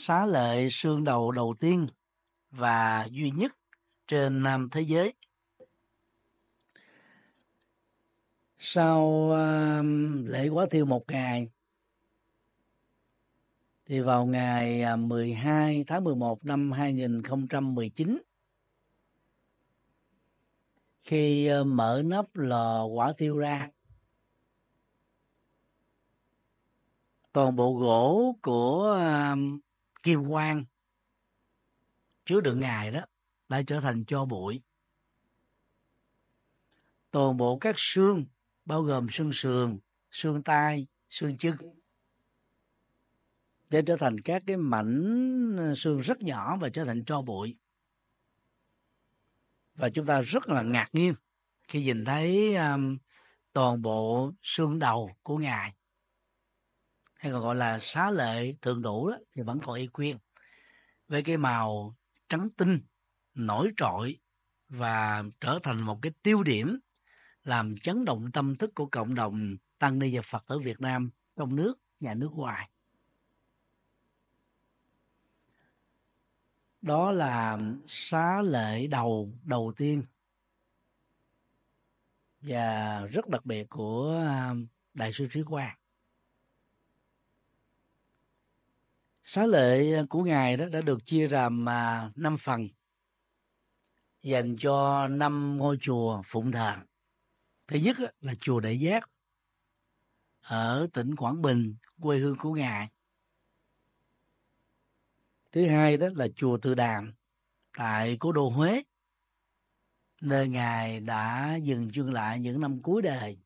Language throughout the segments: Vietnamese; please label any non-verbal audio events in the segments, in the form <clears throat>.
xá lệ xương đầu đầu tiên và duy nhất trên nam thế giới. Sau um, lễ quá thiêu một ngày, thì vào ngày 12 à, tháng 11 năm 2019, khi ờ, mở nắp lò quả thiêu ra, toàn bộ gỗ của à, kim quang chứa đựng ngài đó đã trở thành cho bụi toàn bộ các xương bao gồm xương sườn xương tai xương chân để trở thành các cái mảnh ờ, xương rất nhỏ và trở thành tro bụi và chúng ta rất là ngạc nhiên khi nhìn thấy um, toàn bộ xương đầu của ngài hay còn gọi là xá lệ thường đủ đó, thì vẫn còn y quyên với cái màu trắng tinh nổi trội và trở thành một cái tiêu điểm làm chấn động tâm thức của cộng đồng tăng ni và phật tử việt nam trong nước và nước ngoài đó là xá lễ đầu đầu tiên và rất đặc biệt của à, đại sư trí quang Xá lệ ờ, của Ngài đó đã được chia làm năm phần dành cho năm ngôi chùa phụng thờ. Thứ nhất là chùa Đại Giác ở tỉnh Quảng Bình, quê hương của Ngài. Thứ hai đó là chùa Từ Đàm tại cố đô Huế, nơi Ngài đã dừng chân lại những năm cuối đời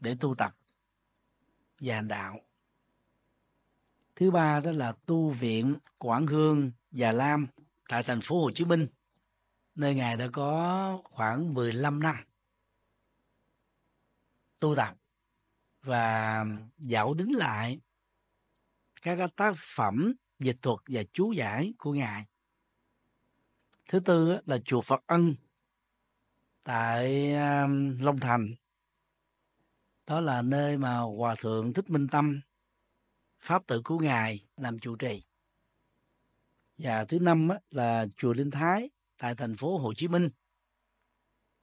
để tu tập giàn đạo thứ ba đó là tu viện Quảng Hương Già Lam tại thành phố Hồ Chí Minh nơi ngài đã có khoảng 15 năm tu tập và dạo đứng lại các tác phẩm dịch thuật và chú giải của ngài thứ tư là chùa Phật Ân tại à, Long Thành đó là nơi mà hòa thượng Thích Minh Tâm pháp tự của ngài làm chủ trì và thứ năm á, là chùa Linh Thái tại thành phố Hồ Chí Minh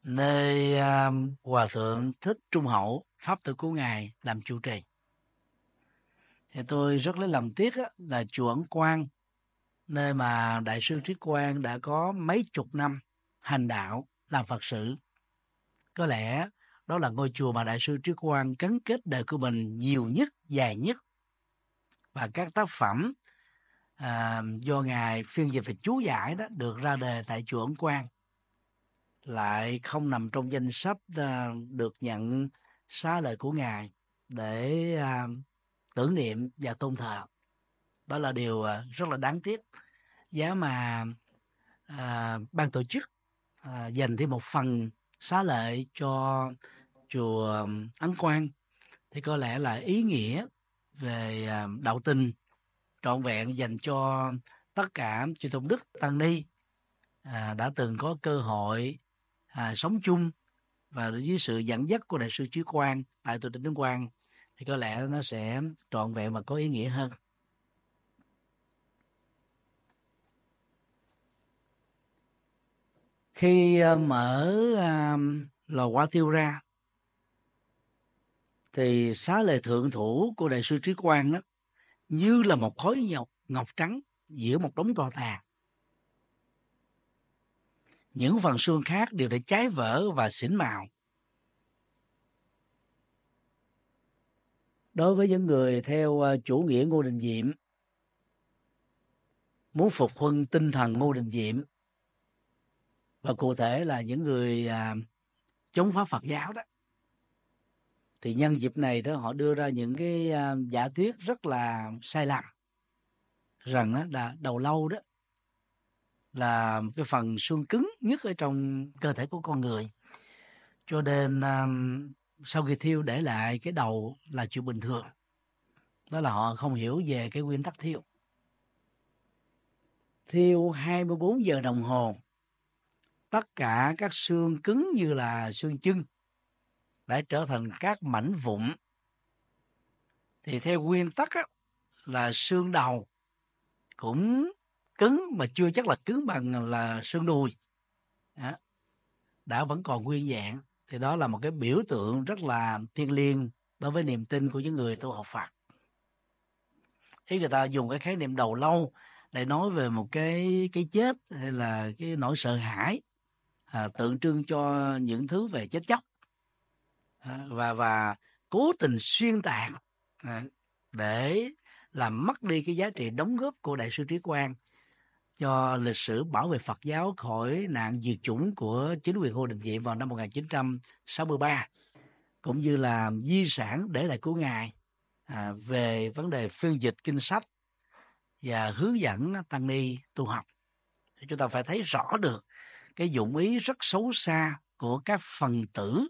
nơi à, hòa thượng thích trung hậu pháp tử của ngài làm chủ trì thì tôi rất lấy lòng tiếc á, là chùa ấn quang nơi mà đại sư trí quang đã có mấy chục năm hành đạo làm phật sự có lẽ đó là ngôi chùa mà đại sư trí quang gắn kết đời của mình nhiều nhất dài nhất và các tác phẩm à, do ngài phiên dịch và chú giải đó được ra đề tại chùa Ấn Quang lại không nằm trong danh sách à, được nhận xá lời của ngài để à, tưởng niệm và tôn thờ đó là điều à, rất là đáng tiếc giá mà à, ban tổ chức à, dành thêm một phần xá lợi cho chùa Ấn Quang thì có lẽ là ý nghĩa về à, đạo tình trọn vẹn dành cho tất cả chư tôn đức tăng ni à, đã từng có cơ hội à, sống chung và dưới sự dẫn dắt của đại sư trí quang tại tu tỉnh đức quang thì có lẽ nó sẽ trọn vẹn và có ý nghĩa hơn khi à, mở um, lò quả tiêu ra thì xá lệ thượng thủ của đại sư trí quang đó như là một khối ngọc ngọc trắng giữa một đống tòa tà những phần xương khác đều đã cháy vỡ và xỉn màu đối với những người theo ờ, chủ nghĩa ngô đình diệm muốn phục huân tinh thần ngô đình diệm và cụ thể là những người à, chống phá phật giáo đó thì nhân dịp này đó họ đưa ra những cái à, giả thuyết rất là sai lầm rằng đó là đầu lâu đó là cái phần xương cứng nhất ở trong cơ thể của con người cho nên um, sau khi thiêu để lại cái đầu là chuyện bình thường đó là họ không hiểu về cái nguyên tắc thiêu thiêu 24 giờ đồng hồ tất cả các xương cứng như là xương chân đã trở thành các mảnh vụn thì theo nguyên tắc á, là xương đầu cũng cứng mà chưa chắc là cứng bằng là xương đùi đã, đã vẫn còn nguyên dạng thì đó là một cái biểu tượng rất là thiêng liêng đối với niềm tin của những người tu học Phật ý người ta dùng cái khái niệm đầu lâu để nói về một cái cái chết hay là cái nỗi sợ hãi à, tượng trưng cho những thứ về chết chóc và và cố tình xuyên tạc à, để làm mất đi cái giá trị đóng góp của đại sư trí quang cho lịch sử bảo vệ Phật giáo khỏi nạn diệt chủng của chính quyền Hồ Đình Diệm vào năm 1963 cũng như là di sản để lại của ngài à, về vấn đề phiên dịch kinh sách và hướng dẫn tăng ni tu học chúng ta phải thấy rõ được cái dụng ý rất xấu xa của các phần tử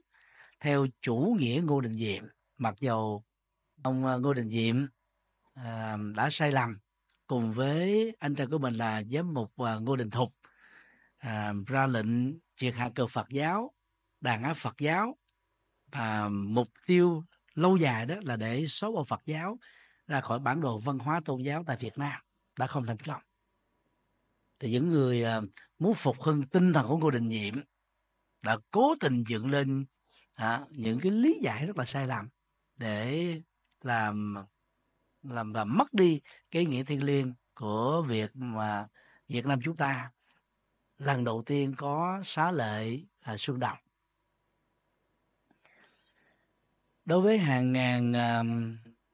theo chủ nghĩa Ngô Đình Diệm mặc dầu ông à, Ngô Đình Diệm à, đã sai lầm cùng với anh trai của mình là giám mục à, Ngô Đình Thục à, ra lệnh triệt hạ cờ Phật giáo đàn áp Phật giáo và mục tiêu lâu dài đó là để xóa bỏ Phật giáo ra khỏi bản đồ văn hóa tôn giáo tại Việt Nam đã không thành công thì những người à, muốn phục hưng tinh thần của Ngô Đình Diệm đã cố tình dựng lên à, những cái lý giải rất là sai lầm để làm làm và mất đi cái nghĩa thiêng liêng của việc mà Việt Nam chúng ta lần đầu tiên có xá lệ à, xương đồng đối với hàng ngàn à,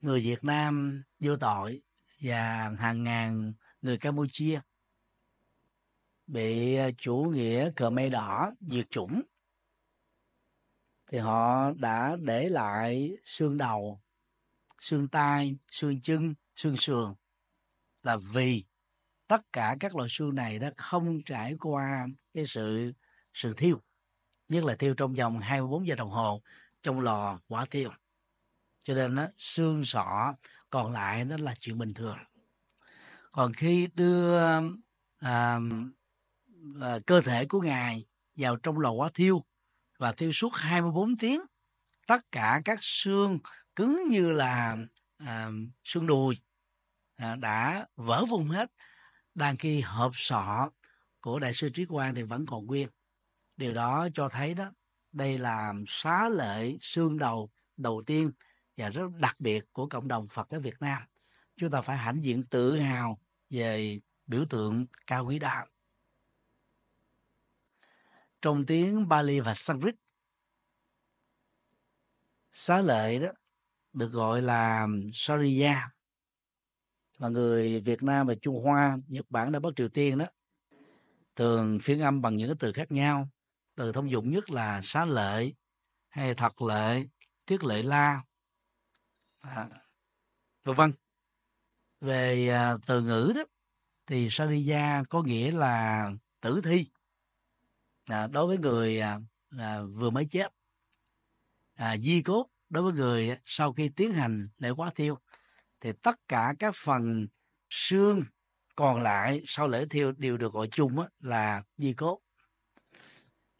người Việt Nam vô tội và hàng ngàn người Campuchia bị à, chủ nghĩa cờ mây đỏ diệt chủng thì họ đã để lại xương đầu xương tai xương chân xương sườn là vì tất cả các loại xương này đã không trải qua cái sự sự thiêu nhất là thiêu trong vòng 24 giờ đồng hồ trong lò quả thiêu cho nên nó xương sọ còn lại đó là chuyện bình thường còn khi đưa à, à, cơ thể của ngài vào trong lò quả thiêu và thiêu suốt 24 tiếng tất cả các xương cứng như là à, xương đùi à, đã vỡ vung hết đang khi hộp sọ của đại sư trí quang thì vẫn còn nguyên điều đó cho thấy đó đây là xá lệ xương đầu đầu tiên và rất đặc biệt của cộng đồng Phật giáo Việt Nam chúng ta phải hãnh diện tự hào về biểu tượng cao quý đạo trong tiếng Bali và Sanskrit. Xá lợi đó được gọi là Sariya. Và người Việt Nam và Trung Hoa, Nhật Bản, đã Bắc, Triều Tiên đó thường phiên âm bằng những cái từ khác nhau. Từ thông dụng nhất là xá lợi hay thật lệ, tiết lệ la, à, vân vân. Về à, từ ngữ đó thì Sariya có nghĩa là tử thi à, đối với người à, à, vừa mới chết à, di cốt đối với người à, sau khi tiến hành lễ quá thiêu thì tất cả các phần xương còn lại sau lễ thiêu đều được gọi chung là di cốt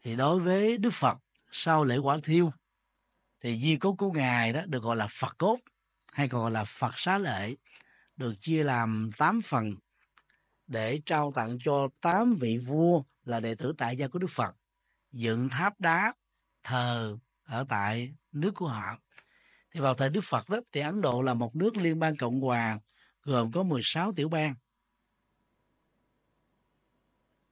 thì đối với đức phật sau lễ quả thiêu thì di cốt của ngài đó được gọi là phật cốt hay còn gọi là phật xá lệ được chia làm 8 phần để trao tặng cho tám vị vua là đệ tử tại gia của Đức Phật dựng tháp đá thờ ở tại nước của họ. Thì vào thời Đức Phật đó, thì Ấn Độ là một nước liên bang Cộng hòa gồm có 16 tiểu bang.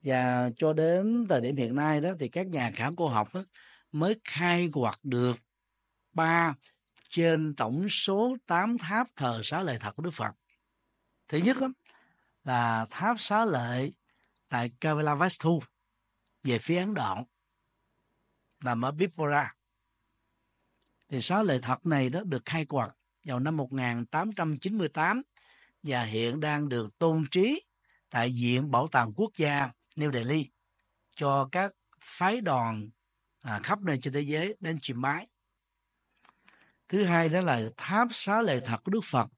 Và cho đến thời điểm hiện nay đó thì các nhà khảo cổ học đó mới khai quật được ba trên tổng số 8 tháp thờ xá lợi thật của Đức Phật. Thứ nhất lắm là tháp xá lợi tại Kavilavastu về phía Ấn Độ nằm ở Bipora. Thì xá lợi thật này đó được khai quật vào năm 1898 và hiện đang được tôn trí tại Viện Bảo tàng Quốc gia New Delhi cho các phái đoàn à, khắp nơi trên thế giới đến chiêm bái. Thứ hai đó là tháp xá lợi thật của Đức Phật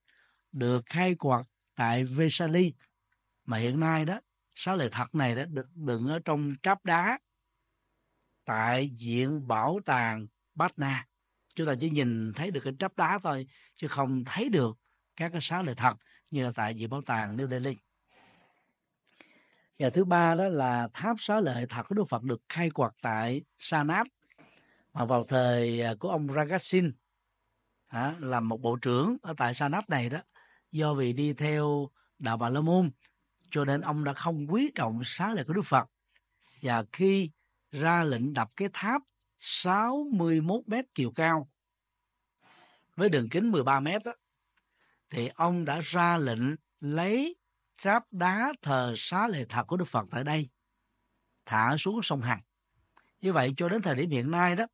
được khai quật tại Vesali mà hiện nay đó sáu lời thật này đã được đựng ở trong tráp đá tại diện bảo tàng Bát Na chúng ta chỉ nhìn thấy được cái tráp đá thôi chứ không thấy được các cái sáu lời thật như là tại diện bảo tàng New Delhi và thứ ba đó là tháp sáu lời thật của Đức Phật được khai quật tại Sanat mà vào thời à, của ông Ragasin là một bộ trưởng ở tại Sanat này đó do vì đi theo đạo Bà La Môn cho nên ông đã không quý trọng xá lợi của Đức Phật và khi ra lệnh đập cái tháp 61 mét chiều cao với đường kính 13 mét đó, thì ông đã ra lệnh lấy ráp đá thờ xá lệ thật của Đức Phật tại đây thả xuống sông Hằng. Như vậy cho đến thời điểm hiện nay đó,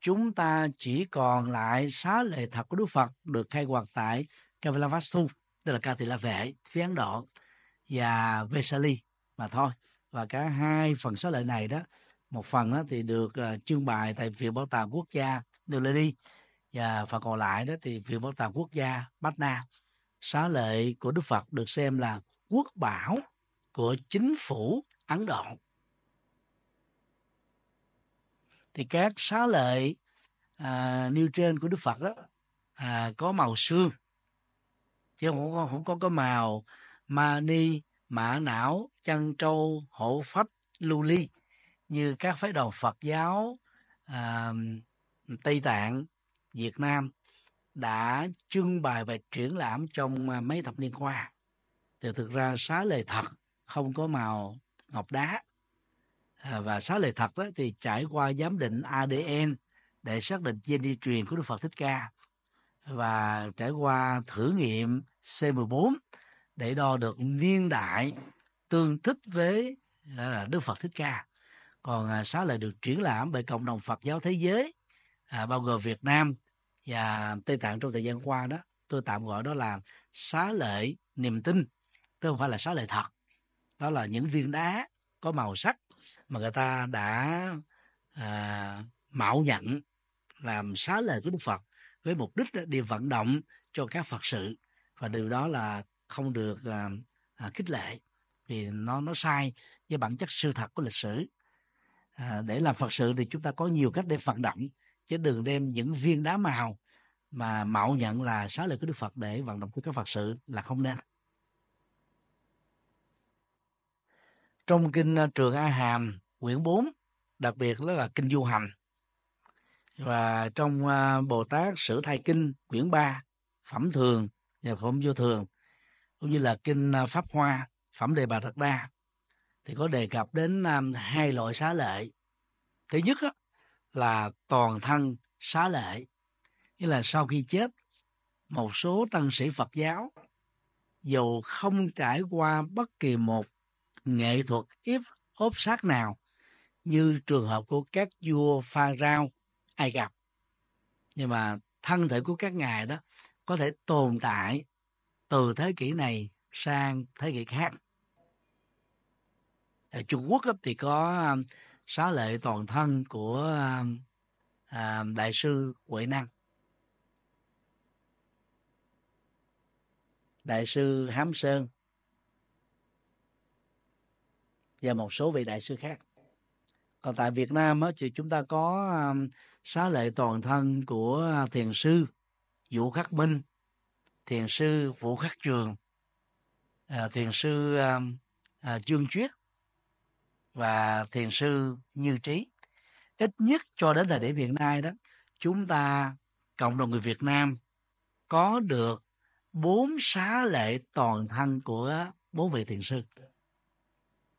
chúng ta chỉ còn lại xá lệ thật của Đức Phật được khai quật tại Kavilavastu, tức là Ca La Vệ, phía Ấn Độ và Vesali mà thôi và cả hai phần số lợi này đó một phần đó thì được uh, trưng bày tại viện bảo tàng quốc gia New Delhi và phần còn lại đó thì viện bảo tàng quốc gia Patna xá lệ của Đức Phật được xem là quốc bảo của chính phủ Ấn Độ thì các xá lệ à, ờ, nêu trên của Đức Phật đó à, có màu xương chứ không có không có cái màu ma ni, mã não, chân trâu, hộ phách, lưu ly như các phái đoàn Phật giáo à, Tây Tạng, Việt Nam đã trưng bày và triển lãm trong à, mấy thập niên qua. Thì thực ra xá lời thật không có màu ngọc đá à, và xá lời thật đó thì trải qua giám định ADN để xác định gen di truyền của Đức Phật Thích Ca và trải qua thử nghiệm C14 để đo được niên đại tương thích với à, Đức Phật Thích Ca. Còn xá à, lợi được triển lãm bởi cộng đồng Phật giáo thế giới à, bao gồm Việt Nam và Tây Tạng trong thời gian qua đó tôi tạm gọi đó là xá lợi niềm tin chứ không phải là xá lợi thật đó là những viên đá có màu sắc mà người ta đã à, mạo nhận làm xá lợi của Đức Phật với mục đích đi vận động cho các Phật sự và điều đó là không được uh, uh, khích lệ vì nó nó sai với bản chất sự thật của lịch sử à, để làm phật sự thì chúng ta có nhiều cách để vận động chứ đừng đem những viên đá màu mà mạo nhận là xá lợi của đức phật để vận động cho các phật sự là không nên trong kinh à, trường a hàm quyển 4 đặc biệt đó là kinh du hành và trong bồ tát sử thai kinh quyển 3 phẩm thường và phẩm vô thường cũng như là kinh à, pháp hoa phẩm đề bà thật đa thì có đề cập đến à, hai loại xá lệ thứ nhất á, là toàn thân xá lệ nghĩa là sau khi chết một số tăng sĩ phật giáo dù không trải qua bất kỳ một nghệ thuật ép ốp sát nào như trường hợp của các vua pha rao ai cập nhưng mà thân thể của các ngài đó có thể tồn tại từ thế kỷ này sang thế kỷ khác ở ờ, Trung Quốc thì có xá lệ toàn thân của đại sư Huệ Năng đại sư Hám Sơn và một số vị đại sư khác còn tại Việt Nam thì chúng ta có xá lệ toàn thân của ờ, thiền sư Vũ Khắc Minh thiền sư vũ khắc trường à, thiền sư à, à, dương triết và thiền sư như trí ít nhất cho đến thời điểm hiện nay đó chúng ta cộng đồng người Việt Nam có được bốn xá lệ toàn thân của bốn vị thiền sư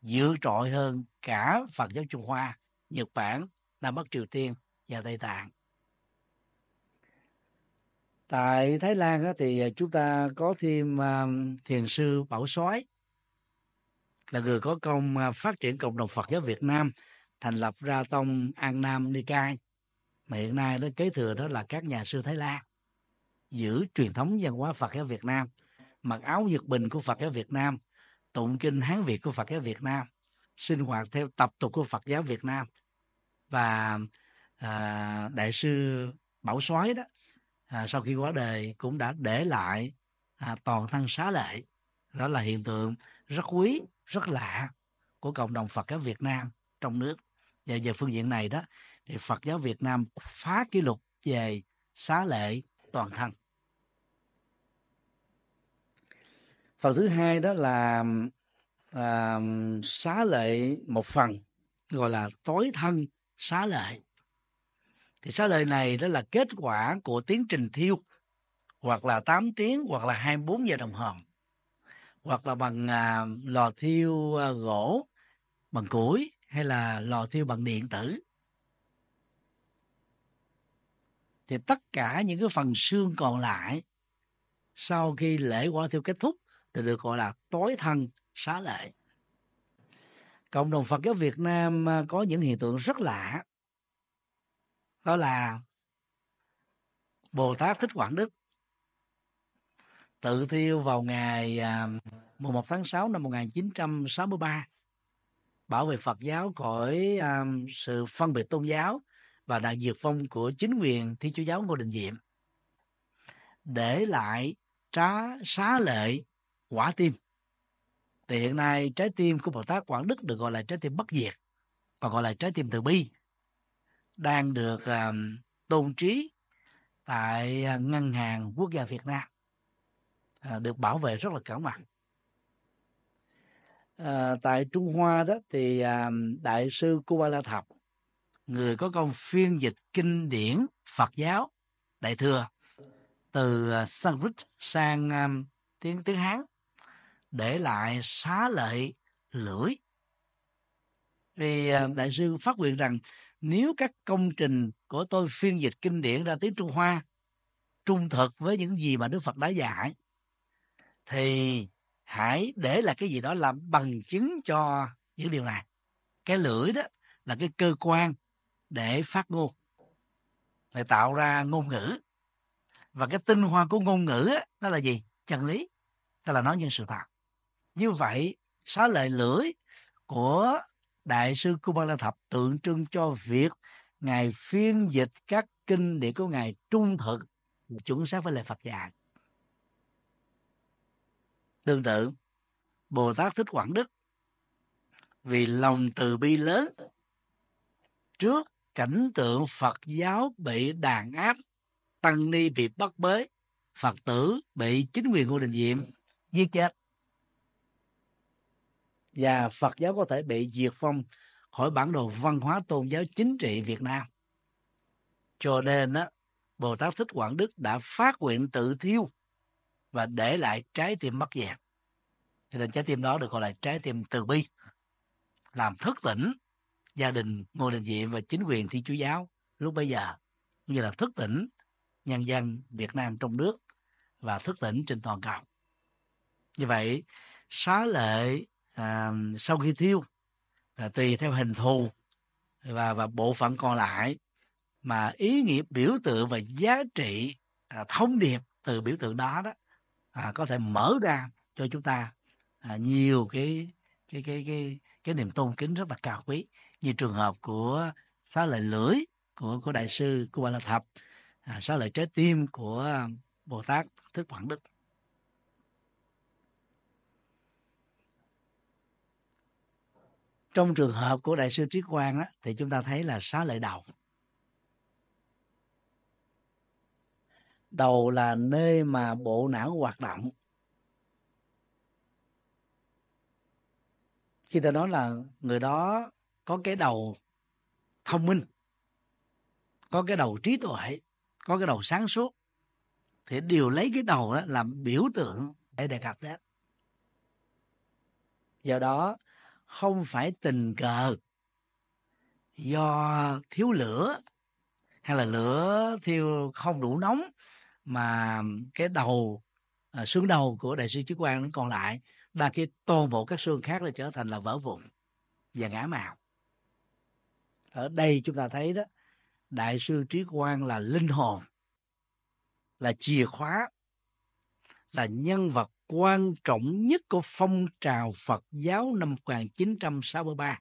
dữ trội hơn cả Phật giáo Trung Hoa, Nhật Bản, Nam Bắc Triều Tiên và Tây Tạng tại Thái Lan thì à, chúng ta có thêm à, thiền sư Bảo Soái là người có công à, phát triển cộng đồng Phật giáo Việt Nam thành lập ra tông An Nam Nikai mà hiện nay nó kế thừa đó là các nhà sư Thái Lan giữ truyền thống văn hóa Phật giáo Việt Nam mặc áo Nhật Bình của Phật giáo Việt Nam tụng kinh Hán Việt của Phật giáo Việt Nam sinh hoạt theo tập tục của Phật giáo Việt Nam và à, đại sư Bảo Soái đó à, sau khi qua đời cũng đã để lại à, toàn thân xá lệ đó là hiện tượng rất quý rất lạ của cộng đồng Phật giáo Việt Nam trong nước và về phương diện này đó thì Phật giáo Việt Nam phá kỷ lục về xá lệ toàn thân phần thứ hai đó là à, xá lệ một phần gọi là tối thân xá lệ thì sáu lời này đó là kết quả của tiến trình thiêu hoặc là 8 tiếng hoặc là 24 giờ đồng hồ hoặc là bằng à, lò thiêu à, gỗ bằng củi hay là lò thiêu bằng điện tử thì tất cả những cái phần xương còn lại sau khi lễ qua thiêu kết thúc thì được gọi là tối thân xá lệ cộng đồng Phật giáo Việt Nam à, có những hiện tượng rất lạ đó là Bồ Tát Thích Quảng Đức tự thiêu vào ngày à, mùng 11 tháng 6 năm 1963 bảo vệ Phật giáo khỏi à, sự phân biệt tôn giáo và đại diệt phong của chính quyền Thiên Chúa giáo Ngô Đình Diệm để lại trá xá lệ quả tim thì hiện nay trái tim của Bồ Tát Quảng Đức được gọi là trái tim bất diệt còn gọi là trái tim từ bi đang được tôn trí tại ờ, ngân hàng quốc gia Việt Nam ờ, được bảo vệ rất là cẩn mật. À, ờ, tại Trung Hoa đó thì à, đại sư Cuba La Thập người có công phiên dịch kinh điển Phật giáo Đại thừa từ Sanskrit sang um, tiếng tiếng Hán để lại xá lợi lưỡi vì à, đại sư phát nguyện rằng nếu các công trình của tôi phiên dịch kinh điển ra tiếng Trung Hoa trung thực với những gì mà Đức Phật đã dạy thì hãy để là cái gì đó làm bằng chứng cho những điều này cái lưỡi đó là cái cơ quan để phát ngôn để tạo ra ngôn ngữ và cái tinh hoa của ngôn ngữ đó, nó là gì chân lý tức là nói những sự thật như vậy xá lợi lưỡi của đại sư Kumala Thập tượng trưng cho việc ngài phiên dịch các kinh để của ngài trung thực chuẩn xác với lời Phật dạy tương tự Bồ Tát thích Quảng Đức vì lòng từ bi lớn trước cảnh tượng Phật giáo bị đàn áp tăng ni bị bắt bới Phật tử bị chính quyền Ngô Đình Diệm giết chết và Phật giáo có thể bị diệt phong khỏi bản đồ văn hóa tôn giáo chính trị Việt Nam. Cho nên đó, Bồ Tát Thích Quảng Đức đã phát nguyện tự thiêu và để lại trái tim mất dạng. Cho nên trái tim đó được gọi là trái tim từ bi, làm thức tỉnh gia đình, ngôi đình viện và chính quyền thi Chúa Giáo lúc bây giờ, cũng như là thức tỉnh nhân dân Việt Nam trong nước và thức tỉnh trên toàn cầu. Như vậy, xá lệ à, sau khi thiêu là tùy theo hình thù và và bộ phận còn lại mà ý nghĩa biểu tượng và giá trị à, thông điệp từ biểu tượng đó đó à, có thể mở ra cho chúng ta à, nhiều cái cái cái cái cái niềm tôn kính rất là cao quý như trường hợp của xá lợi lưỡi của của đại sư của bà la thập à, xá lợi trái tim của bồ tát thích quảng đức trong trường hợp của đại sư Trí Quang đó, thì chúng ta thấy là xá lợi đầu đầu là nơi mà bộ não hoạt động khi ta nói là người đó có cái đầu thông minh có cái đầu trí tuệ có cái đầu sáng suốt thì đều lấy cái đầu đó làm biểu tượng để đề cập đó do đó không phải tình cờ do thiếu lửa hay là lửa thiêu không đủ nóng mà cái đầu à, xương đầu của đại sư Chí Quang nó còn lại là khi toàn bộ các xương khác là trở thành là vỡ vụn và ngã màu ở đây chúng ta thấy đó đại sư trí quang là linh hồn là chìa khóa là nhân vật quan trọng nhất của phong trào Phật giáo năm 1963.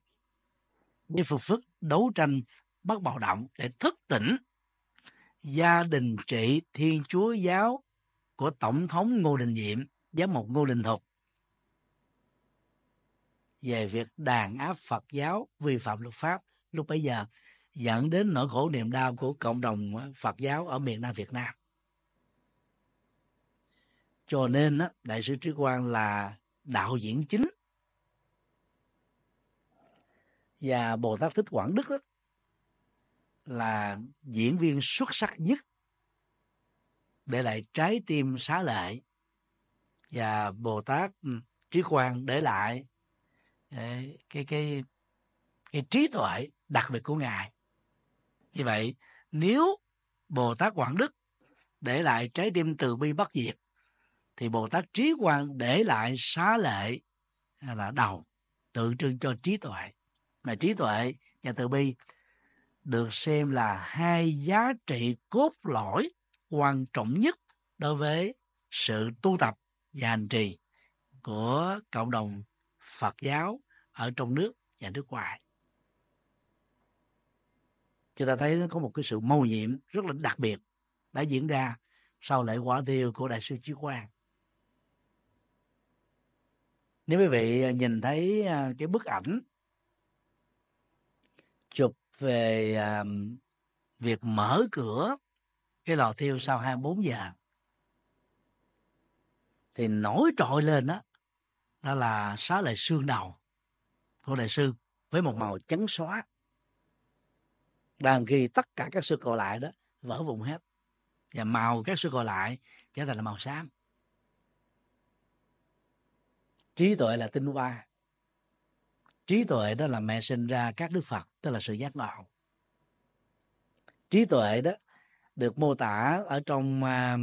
Như Phật Phước đấu tranh bắt bạo động để thức tỉnh gia đình trị Thiên Chúa Giáo của Tổng thống Ngô Đình Diệm, giám mục Ngô Đình Thục về việc đàn áp Phật giáo vi phạm luật pháp lúc bấy giờ dẫn đến nỗi khổ niềm đau của cộng đồng Phật giáo ở miền Nam Việt Nam cho nên á, đại sứ trí quang là đạo diễn chính và bồ tát thích quảng đức á, là diễn viên xuất sắc nhất để lại trái tim xá lệ và bồ tát ừ, trí quang để lại ờ, cái cái cái trí tuệ đặc biệt của ngài như vậy nếu bồ tát quảng đức để lại trái tim từ bi bất diệt thì bồ tát trí Quang để lại xá lệ à, là đầu tượng trưng cho trí tuệ mà trí tuệ và từ bi được xem là hai giá trị cốt lõi quan trọng nhất đối với sự tu tập và hành trì của cộng đồng Phật giáo ở trong nước và nước ngoài. Chúng ta thấy nó có một cái sự mâu nhiệm rất là đặc biệt đã diễn ra sau lễ quả tiêu của Đại sư Chí Quang nếu quý vị à, nhìn thấy à, cái bức ảnh chụp về à, việc mở cửa cái lò thiêu sau 24 giờ thì nổi trội lên đó đó là xá lệ xương đầu của đại sư với một màu trắng xóa đang ghi tất cả các sư còn lại đó vỡ vùng hết và màu các sư còn lại trở thành là màu xám trí tuệ là tinh hoa trí tuệ đó là mẹ sinh ra các đức phật tức là sự giác ngộ trí tuệ đó được mô tả ở trong à,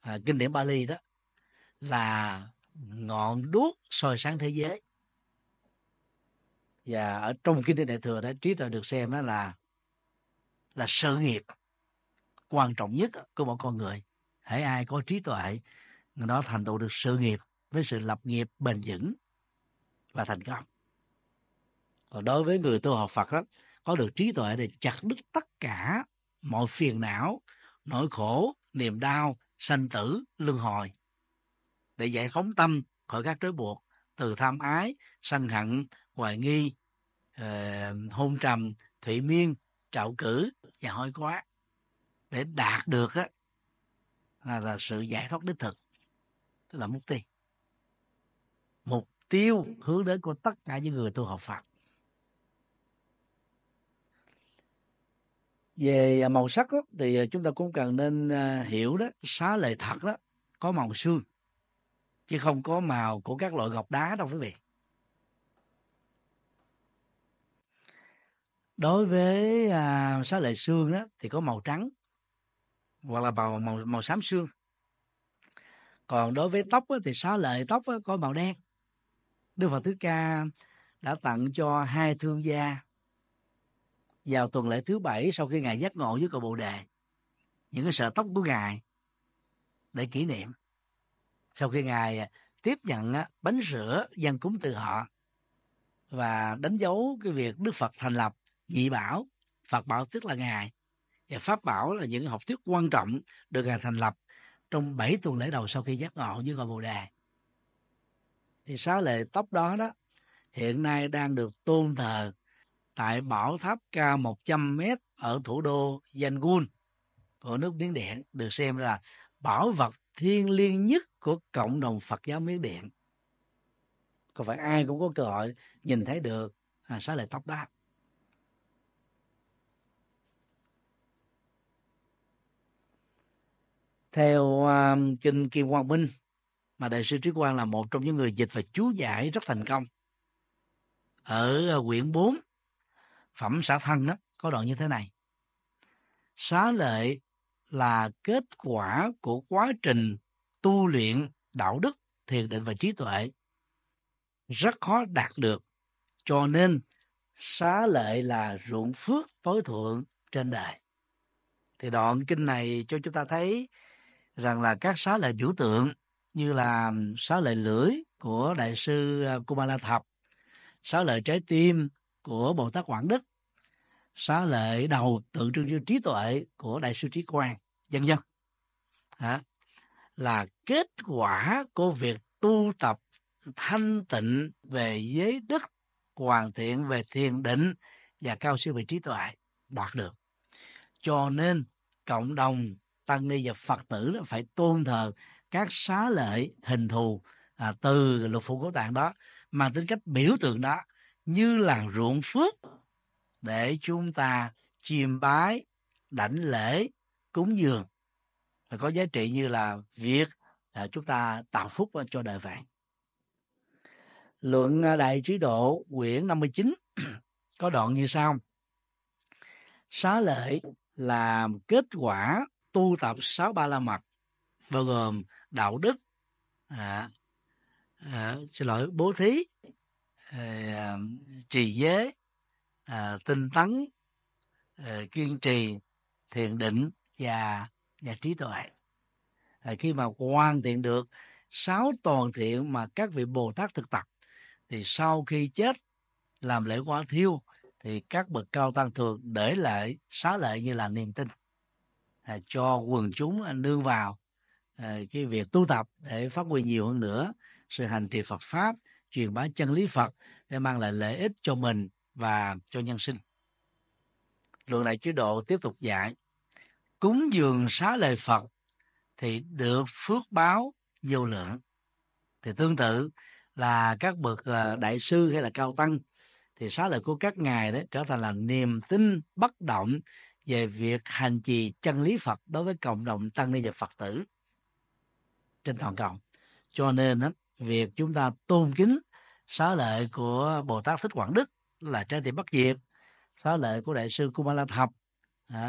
à, kinh điển Bali đó là ngọn đuốc soi sáng thế giới và ở trong kinh điển đại thừa đó trí tuệ được xem đó là là sự nghiệp quan trọng nhất của một con người hãy ai có trí tuệ người đó thành tựu được sự nghiệp với sự lập nghiệp bền vững và thành công còn đối với người tu học Phật đó, có được trí tuệ thì chặt đứt tất cả mọi phiền não nỗi khổ niềm đau sanh tử luân hồi để giải phóng tâm khỏi các trói buộc từ tham ái sân hận hoài nghi ờ, hôn trầm thủy miên trạo cử và hối quá để đạt được á là, là sự giải thoát đích thực tức là mục tiêu mục tiêu hướng đến của tất cả những người tu học Phật về à, màu sắc đó, thì à, chúng ta cũng cần nên à, hiểu đó xá lệ thật đó có màu xương chứ không có màu của các loại gọc đá đâu quý vị đối với à, xá lệ xương đó thì có màu trắng hoặc là màu màu màu xám xương còn đối với tóc á, thì xá lệ tóc á, có màu đen Đức Phật Thích Ca đã tặng cho hai thương gia vào tuần lễ thứ bảy sau khi ngài giác ngộ với cội bồ đề những cái sợi tóc của ngài để kỷ niệm sau khi ngài à, tiếp nhận bánh sữa dân cúng từ họ và đánh dấu cái việc Đức Phật thành lập nhị bảo Phật bảo tức là ngài và pháp bảo là những học thuyết quan trọng được ngài thành lập trong 7 tuần lễ đầu sau khi giác ngộ với cội bồ đề thì sáu lệ tóc đó đó hiện nay đang được tôn thờ tại bảo tháp cao 100 mét ở thủ đô Yangon của nước Miến Điện được xem là bảo vật thiêng liêng nhất của cộng đồng Phật giáo Miến Điện. Có phải ai cũng có cơ hội nhìn thấy được à, sáu lệ tóc đó. Theo uh, kinh Kim Quang Minh mà đại sư Trí Quang là một trong những người dịch và chú giải rất thành công. Ở à, quyển 4, phẩm xã thân đó, có đoạn như thế này. Xá lệ là kết quả của quá trình tu luyện đạo đức, thiền định và trí tuệ. Rất khó đạt được, cho nên xá lệ là ruộng phước tối thượng trên đời. Thì đoạn kinh này cho chúng ta thấy rằng là các xá lệ biểu tượng như là sáu lời lưỡi của đại sư ờ, Kumala Thập, sáu lời trái tim của Bồ Tát Quảng Đức, sáu lời đầu tượng trưng cho trí tuệ của đại sư Trí Quang, vân vân. À, là kết quả của việc tu tập thanh tịnh về giới đức, hoàn thiện về thiền định và cao siêu về trí tuệ đạt được. Cho nên cộng đồng tăng ni và Phật tử phải tôn thờ các xá lợi hình thù à, từ lục phủ ngũ tạng đó mà tính cách biểu tượng đó như là ruộng phước để chúng ta chiêm bái đảnh lễ cúng dường và có giá trị như là việc à, chúng ta tạo phúc cho đời vạn luận à, đại trí độ quyển 59 <clears throat> có đoạn như sau xá lợi là kết quả tu tập sáu ba la mật bao gồm đạo đức à, à, xin lỗi bố thí à, trì giới à, tinh tấn à, kiên trì thiền định và và trí tuệ à, khi mà hoàn thiện được sáu toàn thiện mà các vị bồ tát thực tập thì sau khi chết làm lễ quả thiêu thì các bậc cao tăng thường để lại xá lệ như là niềm tin à, cho quần chúng nương vào À, cái việc tu tập để phát huy nhiều hơn nữa sự hành trì Phật pháp truyền bá chân lý Phật để mang lại lợi ích cho mình và cho nhân sinh luận đại chế độ tiếp tục dạy cúng dường xá lời Phật thì được phước báo vô lượng thì tương tự là các bậc à, đại sư hay là cao tăng thì xá lợi của các ngài đấy trở thành là niềm tin bất động về việc hành trì chân lý Phật đối với cộng đồng tăng ni và Phật tử trên toàn cầu cho nên á, việc chúng ta tôn kính xá lợi của bồ tát thích quảng đức là trái tim bất diệt xá lợi của đại sư kumala thập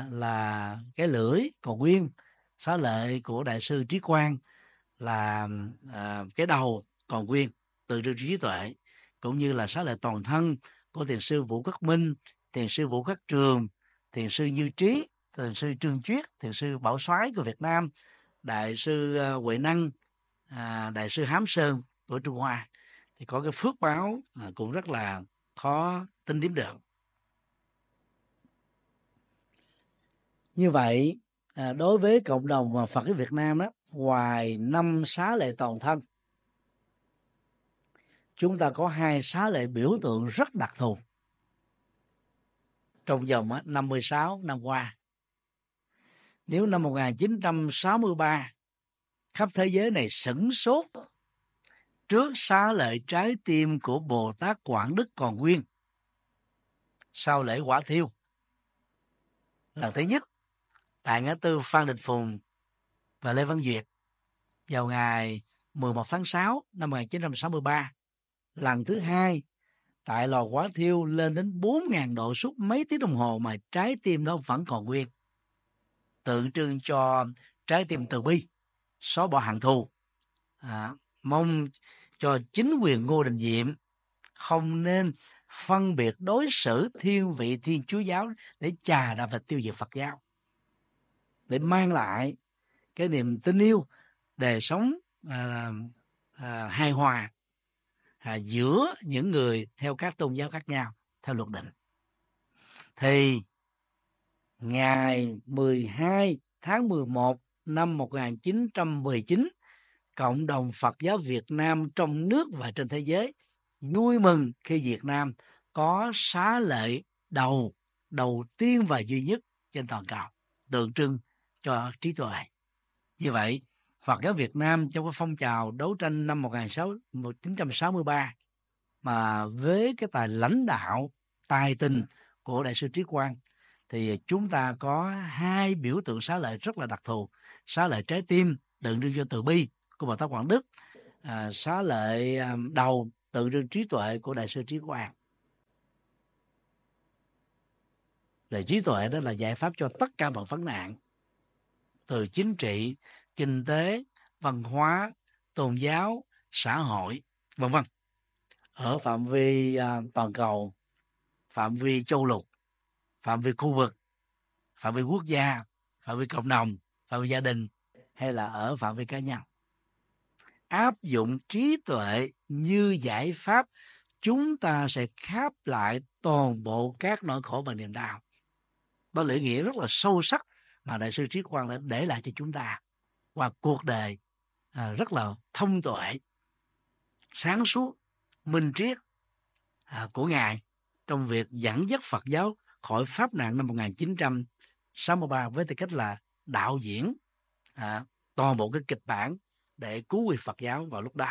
là cái lưỡi còn nguyên xá lợi của đại sư trí quang là à, cái đầu còn nguyên từ trí tuệ cũng như là xá lợi toàn thân của thiền sư vũ Quốc minh thiền sư vũ Quốc trường thiền sư như trí thiền sư trương triết thiền sư bảo soái của việt nam đại sư ờ, huệ năng à, đại sư hám sơn của trung hoa thì có cái phước báo à, cũng rất là khó tính điểm được như vậy à, đối với cộng đồng phật giáo việt nam đó ngoài năm xá lệ toàn thân chúng ta có hai xá lệ biểu tượng rất đặc thù trong vòng 56 năm qua nếu năm 1963 khắp thế giới này sửng sốt trước xá lợi trái tim của Bồ Tát Quảng Đức còn nguyên sau lễ quả thiêu lần thứ nhất tại ngã tư Phan Đình Phùng và Lê Văn Duyệt vào ngày 11 tháng 6 năm 1963 lần thứ hai tại lò quả thiêu lên đến 4.000 độ suốt mấy tiếng đồng hồ mà trái tim đó vẫn còn nguyên tượng trưng cho trái tim từ bi xóa bỏ hận thù à, mong cho chính quyền ngô đình diệm không nên phân biệt đối xử thiên vị thiên chúa giáo để trà đạp và tiêu diệt phật giáo để mang lại cái niềm tin yêu đời sống à, à, hài hòa à, giữa những người theo các tôn giáo khác nhau theo luật định thì ngày 12 tháng 11 năm 1919, cộng đồng Phật giáo Việt Nam trong nước và trên thế giới vui mừng khi Việt Nam có xá lệ đầu đầu tiên và duy nhất trên toàn cầu tượng trưng cho trí tuệ. Như vậy, Phật giáo Việt Nam trong cái phong trào đấu tranh năm 1963 mà với cái tài lãnh đạo tài tình của đại sư Trí Quang thì chúng ta có hai biểu tượng xá lợi rất là đặc thù xá lợi trái tim tượng trưng cho từ bi của Bồ Tát Quảng Đức à, xá lợi à, đầu tượng trưng trí tuệ của đại sư trí quang về trí tuệ đó là giải pháp cho tất cả mọi vấn nạn từ chính trị kinh tế văn hóa tôn giáo xã hội vân vân ở phạm vi à, toàn cầu phạm vi châu lục phạm vi khu vực phạm vi quốc gia phạm vi cộng đồng phạm vi gia đình hay là ở phạm vi cá nhân áp dụng trí tuệ như giải pháp chúng ta sẽ khép lại toàn bộ các nỗi khổ và niềm đau đó là ý nghĩa rất là sâu sắc mà đại sư trí quang đã để lại cho chúng ta qua cuộc đời à, rất là thông tuệ sáng suốt minh triết à, của ngài trong việc dẫn dắt phật giáo khỏi pháp nạn năm 1963 với tư cách là đạo diễn à, toàn bộ cái kịch bản để cứu người Phật giáo vào lúc đó